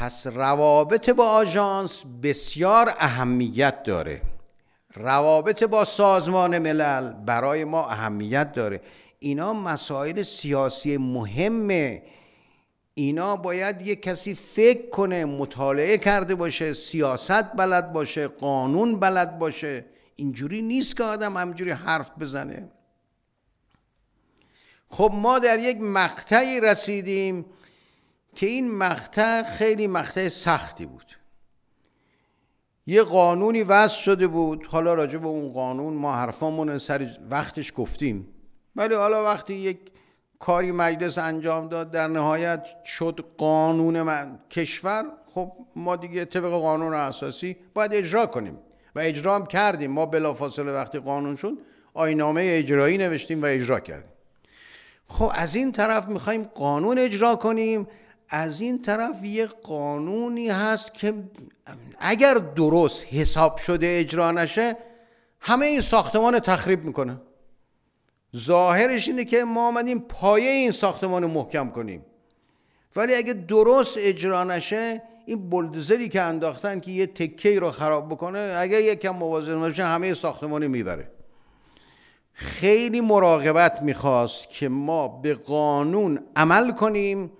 پس روابط با آژانس بسیار اهمیت داره روابط با سازمان ملل برای ما اهمیت داره اینا مسائل سیاسی مهمه اینا باید یه کسی فکر کنه مطالعه کرده باشه سیاست بلد باشه قانون بلد باشه اینجوری نیست که آدم همجوری حرف بزنه خب ما در یک مقطعی رسیدیم که این مقطع خیلی مقطع سختی بود یه قانونی وضع شده بود حالا راجع به اون قانون ما حرفامون سر وقتش گفتیم ولی حالا وقتی یک کاری مجلس انجام داد در نهایت شد قانون من کشور خب ما دیگه طبق قانون اساسی باید اجرا کنیم و اجرام کردیم ما بلافاصله وقتی قانون شد آینامه اجرایی نوشتیم و اجرا کردیم خب از این طرف میخوایم قانون اجرا کنیم از این طرف یه قانونی هست که اگر درست حساب شده اجرا نشه همه این ساختمان تخریب میکنه ظاهرش اینه که ما آمدیم پایه این ساختمان رو محکم کنیم ولی اگه درست اجرا نشه این بلدزری که انداختن که یه تکه رو خراب بکنه اگه کم موازن باشه همه ساختمانی میبره خیلی مراقبت میخواست که ما به قانون عمل کنیم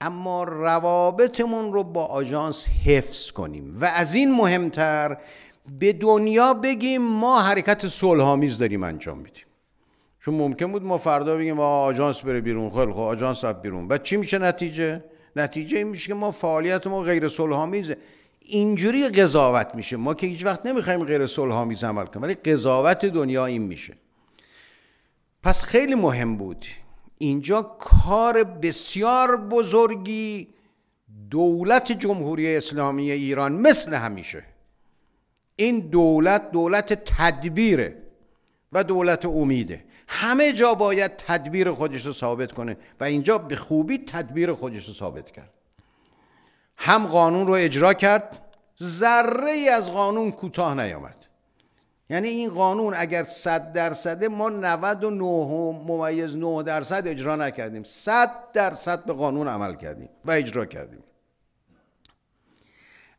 اما روابطمون رو با آژانس حفظ کنیم و از این مهمتر به دنیا بگیم ما حرکت صلحآمیز داریم انجام میدیم چون ممکن بود ما فردا بگیم آژانس بره بیرون خیلی خب آژانس رفت بیرون و چی میشه نتیجه نتیجه این میشه که ما فعالیت ما غیر صلحآمیزه اینجوری قضاوت میشه ما که هیچ وقت نمیخوایم غیر صلحآمیز عمل کنیم ولی قضاوت دنیا این میشه پس خیلی مهم بود اینجا کار بسیار بزرگی دولت جمهوری اسلامی ایران مثل همیشه این دولت دولت تدبیره و دولت امیده همه جا باید تدبیر خودش رو ثابت کنه و اینجا به خوبی تدبیر خودش رو ثابت کرد هم قانون رو اجرا کرد ذره ای از قانون کوتاه نیامد یعنی این قانون اگر 100 درصده ما 99 ممیز 9 درصد اجرا نکردیم 100 درصد به قانون عمل کردیم و اجرا کردیم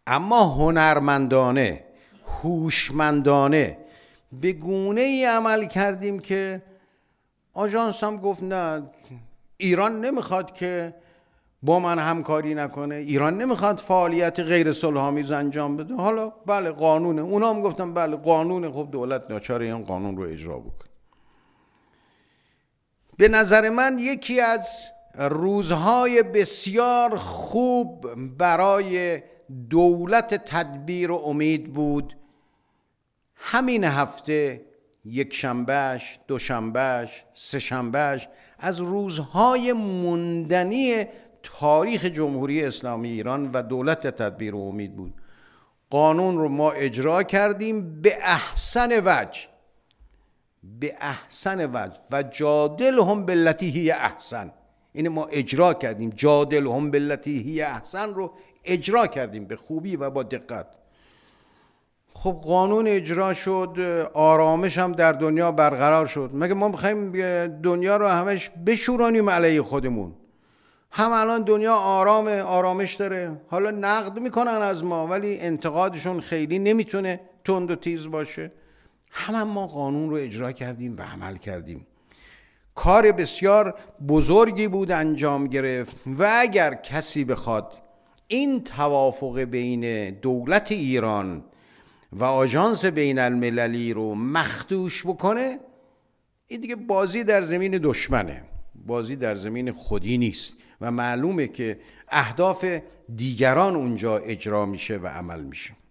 اما هنرمندانه هوشمندانه به گونه ای عمل کردیم که آژانس هم گفت نه ایران نمیخواد که با من همکاری نکنه ایران نمیخواد فعالیت غیر صلحآمیز انجام بده حالا بله قانونه اونا هم گفتم بله قانون خب دولت ناچار این قانون رو اجرا بکنه به نظر من یکی از روزهای بسیار خوب برای دولت تدبیر و امید بود همین هفته یک شنبهش، دو سه شنبهش از روزهای موندنی تاریخ جمهوری اسلامی ایران و دولت تدبیر و امید بود قانون رو ما اجرا کردیم به احسن وجه به احسن وجه و جادل هم بلتی احسن اینه یعنی ما اجرا کردیم جادل هم بلتی احسن رو اجرا کردیم به خوبی و با دقت خب قانون اجرا شد آرامش هم در دنیا برقرار شد مگه ما میخوایم دنیا رو همش بشورانیم علیه خودمون هم الان دنیا آرام آرامش داره حالا نقد میکنن از ما ولی انتقادشون خیلی نمیتونه تند و تیز باشه هم, ما قانون رو اجرا کردیم و عمل کردیم کار بسیار بزرگی بود انجام گرفت و اگر کسی بخواد این توافق بین دولت ایران و آژانس بین المللی رو مخدوش بکنه این دیگه بازی در زمین دشمنه بازی در زمین خودی نیست و معلومه که اهداف دیگران اونجا اجرا میشه و عمل میشه